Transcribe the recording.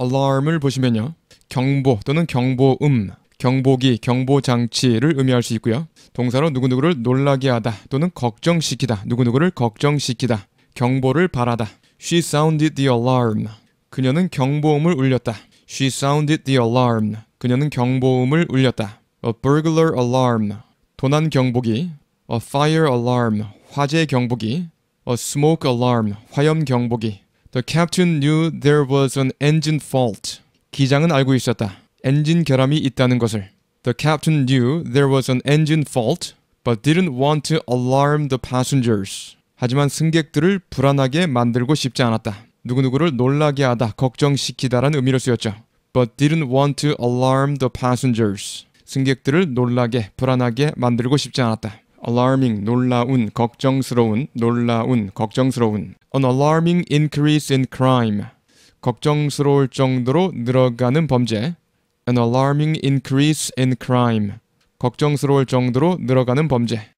alarm을 보시면요. 경보 또는 경보음, 경보기, 경보장치를 의미할 수 있고요. 동사로 누구누구를 놀라게 하다 또는 걱정시키다, 누구누구를 걱정시키다, 경보를 바라다. She sounded the alarm. 그녀는 경보음을 울렸다. She sounded the alarm. 그녀는 경보음을 울렸다. A burglar alarm. 도난 경보기. A fire alarm. 화재 경보기. A smoke alarm. 화염 경보기. The captain knew there was an engine fault. 기장은 알고 있었다. 엔진 결함이 있다는 것을. The captain knew there was an engine fault, but didn't want to alarm the passengers. 하지만 승객들을 불안하게 만들고 싶지 않았다. 누구누구를 놀라게 하다, 걱정시키다라는 의미로 쓰였죠. But didn't want to alarm the passengers. 승객들을 놀라게, 불안하게 만들고 싶지 않았다. alarming 놀라운 걱정스러운 놀라운 걱정스러운 an alarming increase in crime 걱정스러울 정도로 늘어가는 범죄 an alarming increase in crime 걱정스러울 정도로 늘어가는 범죄